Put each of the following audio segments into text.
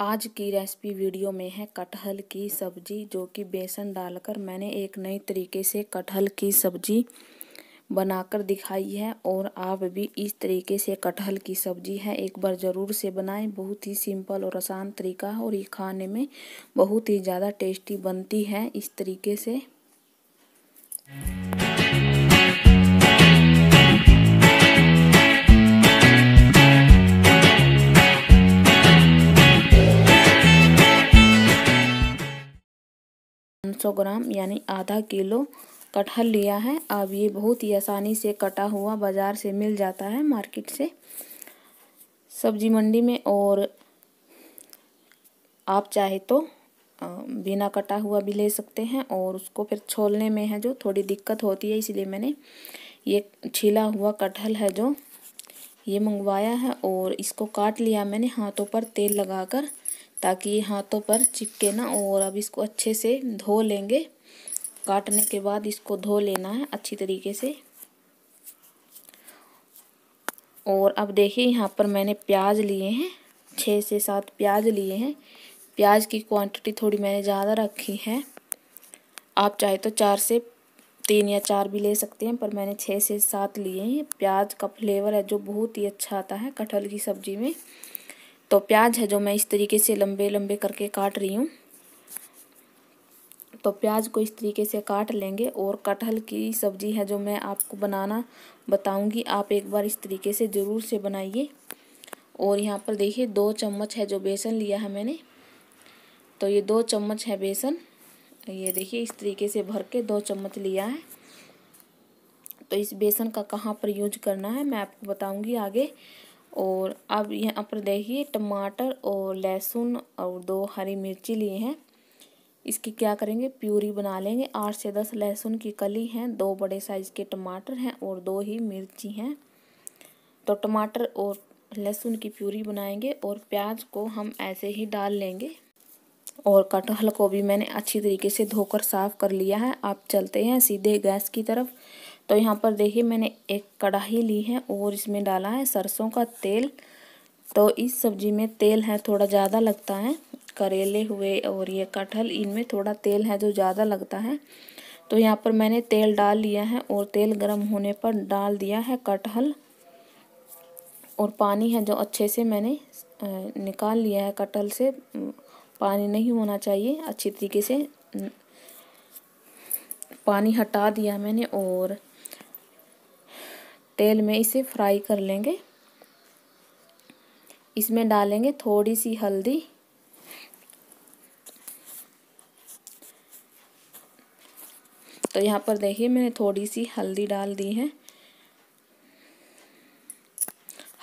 आज की recipe video में है कटहल की सब्जी जो कि बेसन डालकर मैंने एक नए तरीके से कटहल की सब्जी बनाकर दिखाई है और आप भी इस तरीके से कटहल की सब्जी है एक बार ज़रूर से बनाएं बहुत ही सिंपल और आसान तरीका है और ये खाने में बहुत ही ज़्यादा टेस्टी बनती है इस तरीके से सौ ग्राम यानी आधा किलो कटहल लिया है अब ये बहुत ही आसानी से कटा हुआ बाज़ार से मिल जाता है मार्केट से सब्जी मंडी में और आप चाहे तो बिना कटा हुआ भी ले सकते हैं और उसको फिर छोलने में है जो थोड़ी दिक्कत होती है इसलिए मैंने ये छीला हुआ कटहल है जो ये मंगवाया है और इसको काट लिया मैंने हाथों पर तेल लगाकर ताकि हाथों पर चिपके ना और अब इसको अच्छे से धो लेंगे काटने के बाद इसको धो लेना है अच्छी तरीके से और अब देखिए यहाँ पर मैंने प्याज लिए हैं छः से सात प्याज लिए हैं प्याज की क्वांटिटी थोड़ी मैंने ज़्यादा रखी है आप चाहे तो चार से तीन या चार भी ले सकते हैं पर मैंने छः से सात लिए हैं प्याज का फ्लेवर है जो बहुत ही अच्छा आता है कटहल की सब्ज़ी में तो प्याज है जो मैं इस तरीके से लंबे लंबे करके काट रही हूँ तो प्याज को इस तरीके से काट लेंगे और कटहल की सब्ज़ी है जो मैं आपको बनाना बताऊंगी आप एक बार इस तरीके से ज़रूर से बनाइए और यहाँ पर देखिए दो चम्मच है जो बेसन लिया है मैंने तो ये दो चम्मच है बेसन ये देखिए इस तरीके से भर के दो चम्मच लिया है तो इस बेसन का कहाँ पर यूज करना है मैं आपको बताऊँगी आगे और अब यहाँ पर देखिए टमाटर और लहसुन और दो हरी मिर्ची लिए हैं इसकी क्या करेंगे प्यूरी बना लेंगे आठ से दस लहसुन की कली हैं दो बड़े साइज़ के टमाटर हैं और दो ही मिर्ची हैं तो टमाटर और लहसुन की प्यूरी बनाएंगे और प्याज को हम ऐसे ही डाल लेंगे और कटहल को भी मैंने अच्छी तरीके से धोकर साफ़ कर लिया है आप चलते हैं सीधे गैस की तरफ तो यहाँ पर देखिए मैंने एक कढ़ाई ली है और इसमें डाला है सरसों का तेल तो इस सब्जी में तेल है थोड़ा ज़्यादा लगता है करेले हुए और ये कटहल इनमें थोड़ा तेल है जो ज़्यादा लगता है तो यहाँ पर मैंने तेल डाल लिया है और तेल गर्म होने पर डाल दिया है कटहल और पानी है जो अच्छे से मैंने निकाल लिया है कटहल से पानी नहीं होना चाहिए अच्छी तरीके से पानी हटा दिया मैंने और तेल में इसे फ्राई कर लेंगे इसमें डालेंगे थोड़ी सी हल्दी तो यहाँ पर देखिए मैंने थोड़ी सी हल्दी डाल दी है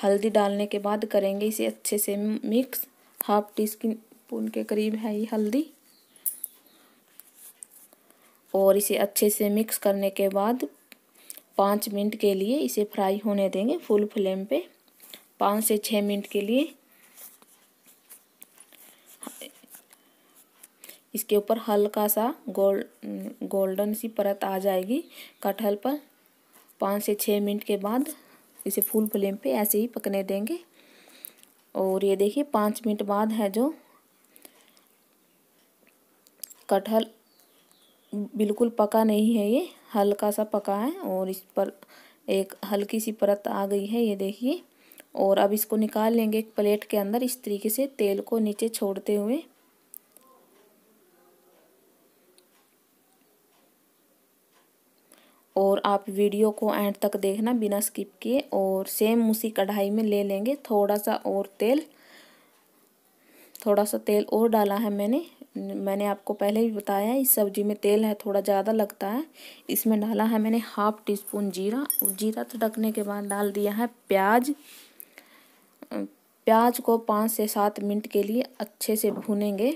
हल्दी डालने के बाद करेंगे इसे अच्छे से मिक्स हाफ टी स्पून के करीब है ये हल्दी और इसे अच्छे से मिक्स करने के बाद पाँच मिनट के लिए इसे फ्राई होने देंगे फुल फ्लेम पे पाँच से छः मिनट के लिए इसके ऊपर हल्का सा गोल्ड गोल्डन सी परत आ जाएगी कटहल पर पाँच से छः मिनट के बाद इसे फुल फ्लेम पे ऐसे ही पकने देंगे और ये देखिए पाँच मिनट बाद है जो कटहल बिल्कुल पका नहीं है ये हल्का सा पका है और इस पर एक हल्की सी परत आ गई है ये देखिए और अब इसको निकाल लेंगे एक प्लेट के अंदर इस तरीके से तेल को नीचे छोड़ते हुए और आप वीडियो को एंड तक देखना बिना स्किप किए और सेम उसी कढ़ाई में ले लेंगे थोड़ा सा और तेल थोड़ा सा तेल और डाला है मैंने मैंने आपको पहले ही बताया इस सब्जी में तेल है थोड़ा ज़्यादा लगता है इसमें डाला है मैंने हाफ टी स्पून जीरा जीरा थकने के बाद डाल दिया है प्याज प्याज को पाँच से सात मिनट के लिए अच्छे से भूनेंगे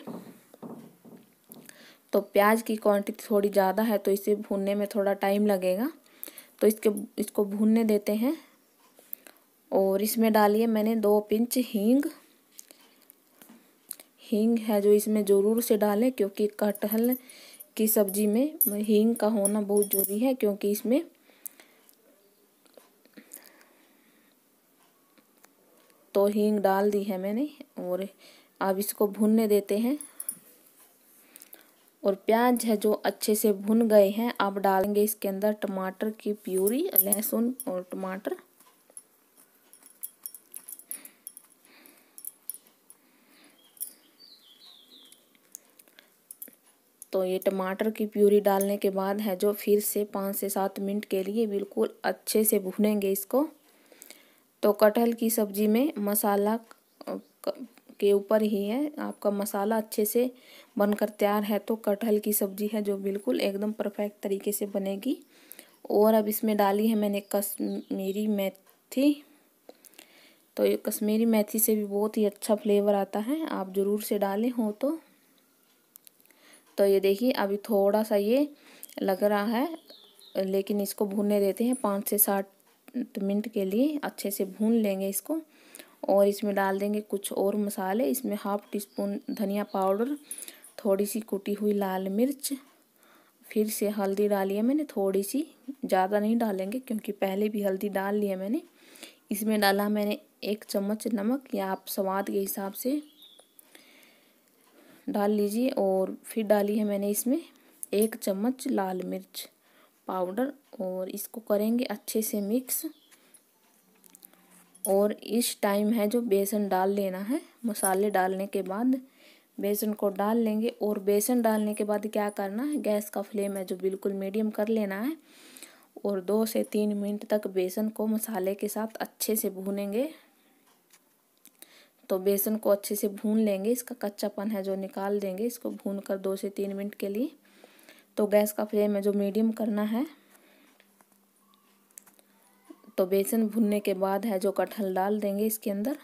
तो प्याज की क्वांटिटी थोड़ी ज़्यादा है तो इसे भूनने में थोड़ा टाइम लगेगा तो इसके इसको भूनने देते हैं और इसमें डालिए मैंने दो पिंच हींग हींग है जो इसमें ज़रूर से डालें क्योंकि कटहल की सब्जी में हींग का होना बहुत ज़रूरी है क्योंकि इसमें तो हींग डाल दी है मैंने और अब इसको भुनने देते हैं और प्याज है जो अच्छे से भुन गए हैं अब डालेंगे इसके अंदर टमाटर की प्यूरी लहसुन और टमाटर तो ये टमाटर की प्यूरी डालने के बाद है जो फिर से पाँच से सात मिनट के लिए बिल्कुल अच्छे से भुनेंगे इसको तो कटहल की सब्ज़ी में मसाला के ऊपर ही है आपका मसाला अच्छे से बनकर तैयार है तो कटहल की सब्ज़ी है जो बिल्कुल एकदम परफेक्ट तरीके से बनेगी और अब इसमें डाली है मैंने कश्मीरी मेथी तो ये कश्मीरी मेथी से भी बहुत ही अच्छा फ्लेवर आता है आप ज़रूर से डालें हो तो तो ये देखिए अभी थोड़ा सा ये लग रहा है लेकिन इसको भूनने देते हैं पाँच से सात मिनट के लिए अच्छे से भून लेंगे इसको और इसमें डाल देंगे कुछ और मसाले इसमें हाफ टी स्पून धनिया पाउडर थोड़ी सी कुटी हुई लाल मिर्च फिर से हल्दी डाली है मैंने थोड़ी सी ज़्यादा नहीं डालेंगे क्योंकि पहले भी हल्दी डाल ली है मैंने इसमें डाला मैंने एक चम्मच नमक या आप स्वाद के हिसाब से डाल लीजिए और फिर डाली है मैंने इसमें एक चम्मच लाल मिर्च पाउडर और इसको करेंगे अच्छे से मिक्स और इस टाइम है जो बेसन डाल लेना है मसाले डालने के बाद बेसन को डाल लेंगे और बेसन डालने के बाद क्या करना है गैस का फ्लेम है जो बिल्कुल मीडियम कर लेना है और दो से तीन मिनट तक बेसन को मसाले के साथ अच्छे से भूनेंगे तो बेसन को अच्छे से भून लेंगे इसका कच्चापन है जो निकाल देंगे इसको भून कर दो से तीन मिनट के लिए तो गैस का फ्लेम है जो मीडियम करना है तो बेसन भुनने के बाद है जो कटहल डाल देंगे इसके अंदर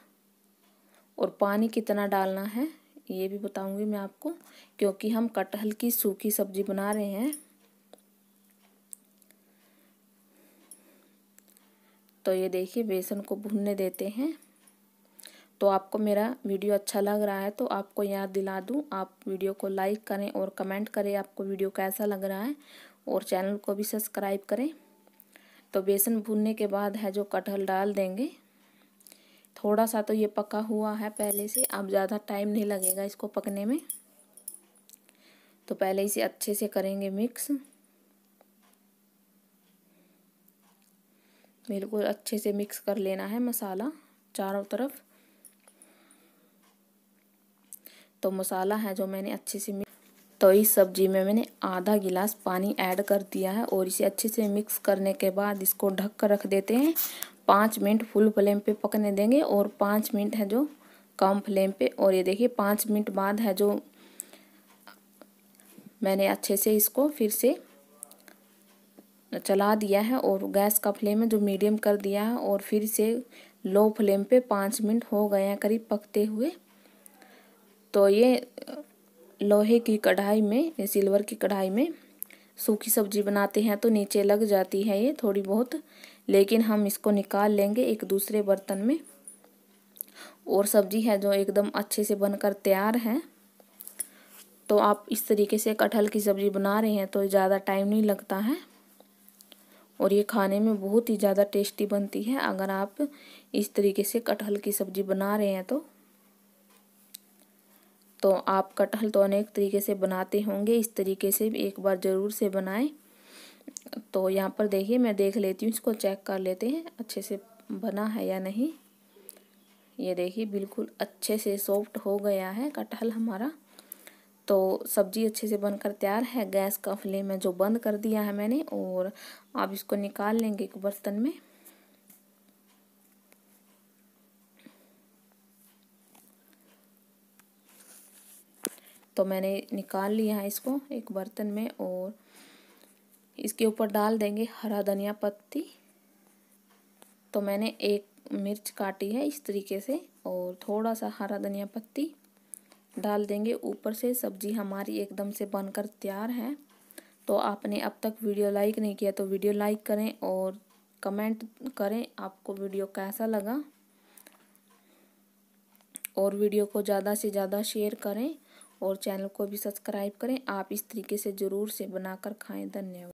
और पानी कितना डालना है ये भी बताऊंगी मैं आपको क्योंकि हम कटहल की सूखी सब्जी बना रहे हैं तो ये देखिए बेसन को भुनने देते हैं तो आपको मेरा वीडियो अच्छा लग रहा है तो आपको याद दिला दूँ आप वीडियो को लाइक करें और कमेंट करें आपको वीडियो कैसा लग रहा है और चैनल को भी सब्सक्राइब करें तो बेसन भूनने के बाद है जो कटहल डाल देंगे थोड़ा सा तो ये पका हुआ है पहले से अब ज़्यादा टाइम नहीं लगेगा इसको पकने में तो पहले इसे अच्छे से करेंगे मिक्स बिल्कुल अच्छे से मिक्स कर लेना है मसाला चारों तरफ तो मसाला है जो मैंने अच्छे से तो इस सब्जी में मैंने आधा गिलास पानी ऐड कर दिया है और इसे अच्छे से मिक्स करने के बाद इसको ढक कर रख देते हैं पाँच मिनट फुल फ्लेम पे पकने देंगे और पाँच मिनट है जो कम फ्लेम पे और ये देखिए पाँच मिनट बाद है जो मैंने अच्छे से इसको फिर से चला दिया है और गैस का फ्लेम है जो मीडियम कर दिया है और फिर से लो फ्लेम पे पाँच मिनट हो गए हैं करीब पकते हुए तो ये लोहे की कढ़ाई में सिल्वर की कढ़ाई में सूखी सब्जी बनाते हैं तो नीचे लग जाती है ये थोड़ी बहुत लेकिन हम इसको निकाल लेंगे एक दूसरे बर्तन में और सब्जी है जो एकदम अच्छे से बनकर तैयार है तो आप इस तरीके से कटहल की सब्ज़ी बना रहे हैं तो ज़्यादा टाइम नहीं लगता है और ये खाने में बहुत ही ज़्यादा टेस्टी बनती है अगर आप इस तरीके से कटहल की सब्ज़ी बना रहे हैं तो तो आप कटहल तो अनेक तरीके से बनाते होंगे इस तरीके से भी एक बार ज़रूर से बनाएं तो यहाँ पर देखिए मैं देख लेती हूँ इसको चेक कर लेते हैं अच्छे से बना है या नहीं ये देखिए बिल्कुल अच्छे से सॉफ्ट हो गया है कटहल हमारा तो सब्ज़ी अच्छे से बनकर तैयार है गैस का फ्लेम है जो बंद कर दिया है मैंने और आप इसको निकाल लेंगे एक बर्तन में तो मैंने निकाल लिया है इसको एक बर्तन में और इसके ऊपर डाल देंगे हरा धनिया पत्ती तो मैंने एक मिर्च काटी है इस तरीके से और थोड़ा सा हरा धनिया पत्ती डाल देंगे ऊपर से सब्जी हमारी एकदम से बनकर तैयार है तो आपने अब तक वीडियो लाइक नहीं किया तो वीडियो लाइक करें और कमेंट करें आपको वीडियो कैसा लगा और वीडियो को ज़्यादा से ज़्यादा शेयर करें और चैनल को भी सब्सक्राइब करें आप इस तरीके से ज़रूर से बनाकर खाएं धन्यवाद